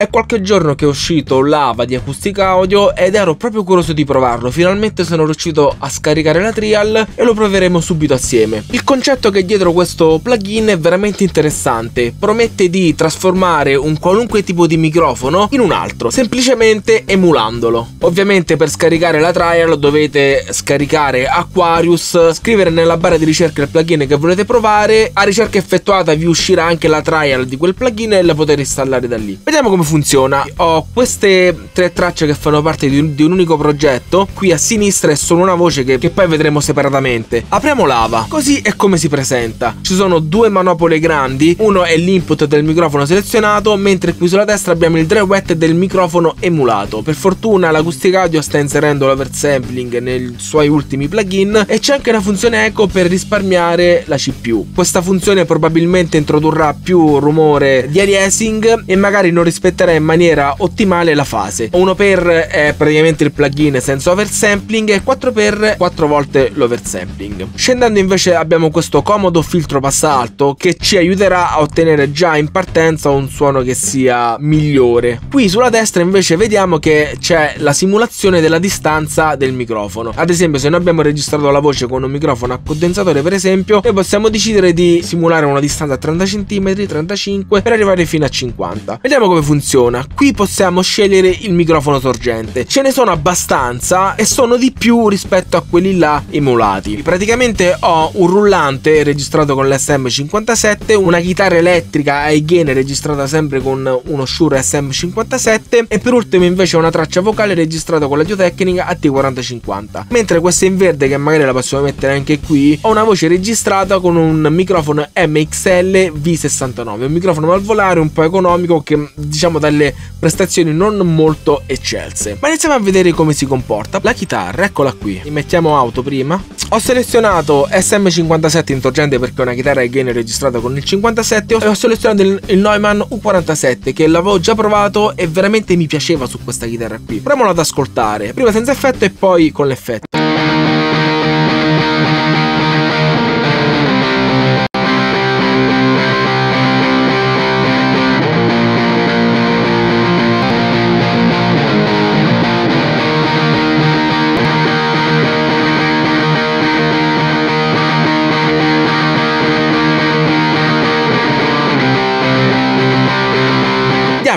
È qualche giorno che è uscito Lava di Acustica Audio ed ero proprio curioso di provarlo, finalmente sono riuscito a scaricare la trial e lo proveremo subito assieme. Il concetto che è dietro questo plugin è veramente interessante, promette di trasformare un qualunque tipo di microfono in un altro, semplicemente emulandolo. Ovviamente per scaricare la trial dovete scaricare Aquarius, scrivere nella barra di ricerca il plugin che volete provare, a ricerca effettuata vi uscirà anche la trial di quel plugin e la potete installare da lì. Vediamo come funziona? Ho queste tre tracce che fanno parte di un, di un unico progetto. Qui a sinistra è solo una voce che, che, poi vedremo separatamente. Apriamo lava. Così è come si presenta. Ci sono due manopole grandi. Uno è l'input del microfono selezionato, mentre qui sulla destra abbiamo il dry wet del microfono emulato. Per fortuna l'acustic audio sta inserendo l'oversampling nei suoi ultimi plugin e c'è anche una funzione eco per risparmiare la CPU. Questa funzione probabilmente introdurrà più rumore di aliasing e magari non rispetterà splitterà in maniera ottimale la fase. 1x è eh, praticamente il plugin senza oversampling e 4x 4 volte l'oversampling. Scendendo invece abbiamo questo comodo filtro passa alto che ci aiuterà a ottenere già in partenza un suono che sia migliore. Qui sulla destra invece vediamo che c'è la simulazione della distanza del microfono. Ad esempio se noi abbiamo registrato la voce con un microfono a condensatore per esempio, noi possiamo decidere di simulare una distanza a 30 cm, 35 per arrivare fino a 50. Vediamo come funziona funziona. Qui possiamo scegliere il microfono sorgente. Ce ne sono abbastanza e sono di più rispetto a quelli là emulati. Praticamente ho un rullante registrato con l'SM57, una chitarra elettrica ai gain registrata sempre con uno Shure SM57 e per ultimo invece una traccia vocale registrata con la Geotecnica AT4050. Mentre questa in verde che magari la possiamo mettere anche qui, ho una voce registrata con un microfono MXL V69, un microfono malvolare un po' economico che diciamo partiamo dalle prestazioni non molto eccelse. Ma iniziamo a vedere come si comporta. La chitarra, eccola qui. Li mettiamo auto prima. Ho selezionato SM57 in torgente perché è una chitarra che viene registrata con il 57 e ho selezionato il, il Neumann U47 che l'avevo già provato e veramente mi piaceva su questa chitarra qui. Proviamola ad ascoltare, prima senza effetto e poi con l'effetto.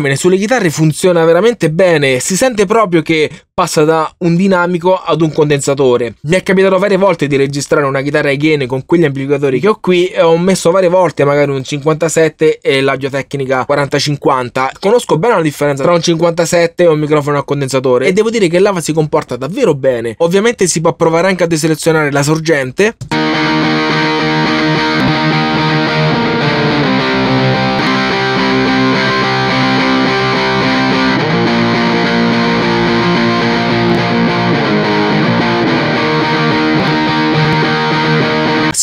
Carmine sulle chitarre funziona veramente bene, si sente proprio che passa da un dinamico ad un condensatore. Mi è capitato varie volte di registrare una chitarra a con quegli amplificatori che ho qui e ho messo varie volte magari un 57 e l'audio tecnica 4050. Conosco bene la differenza tra un 57 e un microfono a condensatore e devo dire che l'Ava si comporta davvero bene. Ovviamente si può provare anche a deselezionare la sorgente.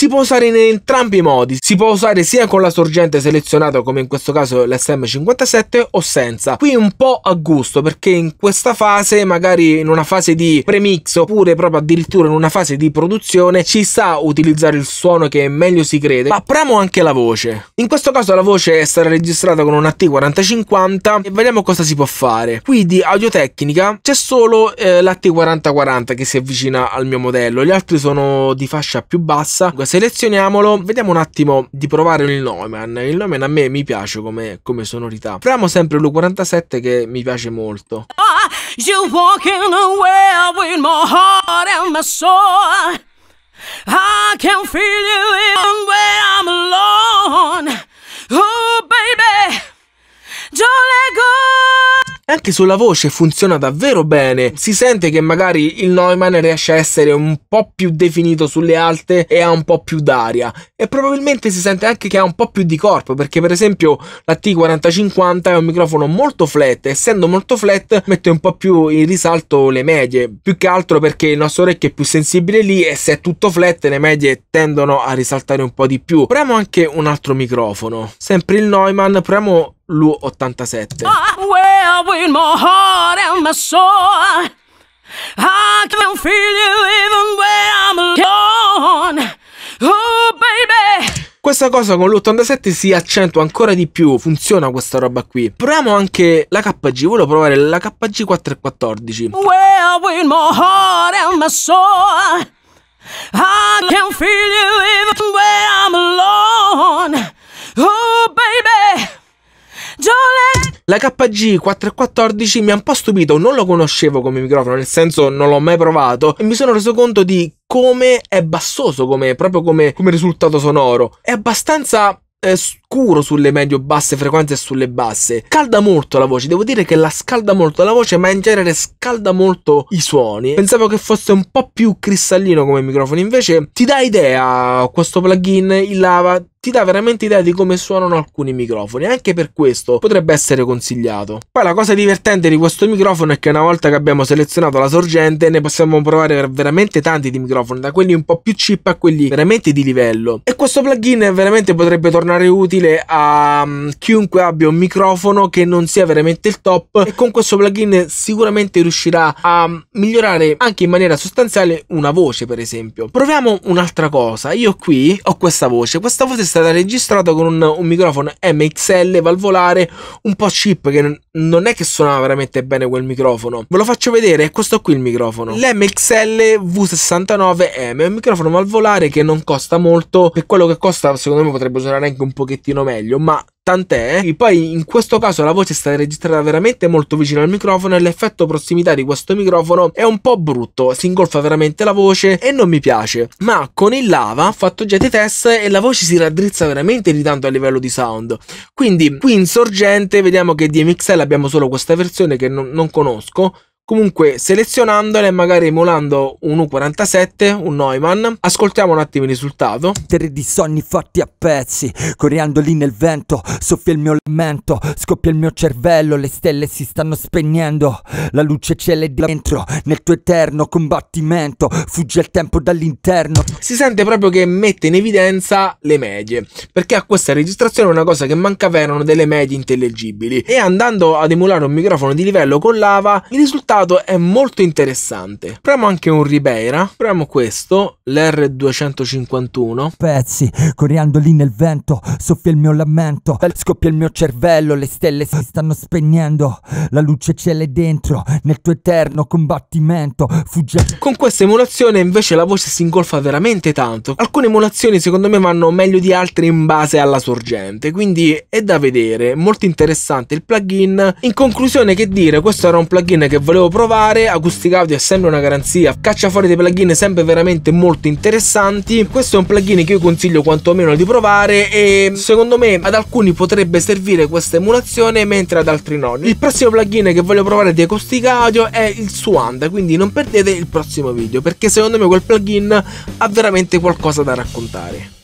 può usare in entrambi i modi, si può usare sia con la sorgente selezionata come in questo caso l'SM57 o senza. Qui un po' a gusto perché in questa fase, magari in una fase di premix oppure proprio addirittura in una fase di produzione, ci sa utilizzare il suono che meglio si crede, ma premo anche la voce. In questo caso la voce è stata registrata con un at 4050 e vediamo cosa si può fare. Qui di audiotecnica c'è solo eh, la 4040 che si avvicina al mio modello, gli altri sono di fascia più bassa, questa selezioniamolo, vediamo un attimo di provare il Neumann. Il Neumann a me mi piace come, come sonorità. Proviamo sempre l'U47 che mi piace molto. Ah, You're anche sulla voce funziona davvero bene. Si sente che magari il Neumann riesce a essere un po' più definito sulle alte e ha un po' più d'aria. E probabilmente si sente anche che ha un po' più di corpo, perché per esempio la T4050 è un microfono molto flat, essendo molto flat mette un po' più in risalto le medie, più che altro perché il nostro orecchio è più sensibile lì e se è tutto flat le medie tendono a risaltare un po' di più. Proviamo anche un altro microfono, sempre il Neumann, proviamo l'U87. Ah, ah. Questa cosa con l'87 si accentua ancora di più, funziona questa roba qui. Proviamo anche la KG, volevo provare la KG 414. Well, with my heart and my soul, I can feel you La KG414 mi ha un po' stupito, non lo conoscevo come microfono, nel senso non l'ho mai provato e mi sono reso conto di come è bassoso, come, proprio come, come risultato sonoro. È abbastanza eh, scuro sulle medio-basse frequenze e sulle basse. Calda molto la voce, devo dire che la scalda molto la voce, ma in genere scalda molto i suoni. Pensavo che fosse un po' più cristallino come microfono, invece ti dà idea questo plugin, il lava ti dà veramente idea di come suonano alcuni microfoni, anche per questo potrebbe essere consigliato. Poi la cosa divertente di questo microfono è che una volta che abbiamo selezionato la sorgente ne possiamo provare veramente tanti di microfoni, da quelli un po' più cheap a quelli veramente di livello. E questo plugin veramente potrebbe tornare utile a mm, chiunque abbia un microfono che non sia veramente il top e con questo plugin sicuramente riuscirà a mm, migliorare anche in maniera sostanziale una voce per esempio. Proviamo un'altra cosa, io qui ho questa voce, questa voce stata registrata con un, un microfono MXL valvolare un po' cheap che non è che suonava veramente bene quel microfono. Ve lo faccio vedere, è questo qui il microfono. L'MXL V69M è un microfono valvolare che non costa molto, per quello che costa secondo me potrebbe suonare anche un pochettino meglio, ma Tant'è che eh. poi in questo caso la voce è stata registrata veramente molto vicino al microfono e l'effetto prossimità di questo microfono è un po' brutto, si ingolfa veramente la voce e non mi piace. Ma con il lava ho fatto già dei test e la voce si raddrizza veramente di tanto a livello di sound. Quindi qui in sorgente vediamo che di MXL abbiamo solo questa versione che non, non conosco Comunque selezionandole e magari emulando un U47, un Neumann, ascoltiamo un attimo il risultato. Terri di sogni fatti a pezzi, coriando lì nel vento, soffia il mio lamento, scoppia il mio cervello, le stelle si stanno spegnendo, la luce cele dentro, nel tuo eterno combattimento, fugge il tempo dall'interno. Si sente proprio che mette in evidenza le medie, perché a questa registrazione una cosa che mancava erano delle medie intellegibili e andando ad emulare un microfono di livello con lava, il risultato risultato è molto interessante. Premo anche un Ribeira, premo questo, l'R251. Pezzi, coriando lì nel vento, soffia il mio lamento, scoppia il mio cervello, le stelle si stanno spegnendo, la luce ce l'è dentro, nel tuo eterno combattimento, fugge... Con questa emulazione invece la voce si ingolfa veramente tanto. Alcune emulazioni secondo me vanno meglio di altre in base alla sorgente, quindi è da vedere, molto interessante il plugin. In conclusione che dire, questo era un plugin che volevo provare Acoustic Audio è sempre una garanzia caccia fuori dei plugin sempre veramente molto interessanti questo è un plugin che io consiglio quantomeno di provare e secondo me ad alcuni potrebbe servire questa emulazione mentre ad altri no il prossimo plugin che voglio provare di Acoustic Audio è il Suanda quindi non perdete il prossimo video perché secondo me quel plugin ha veramente qualcosa da raccontare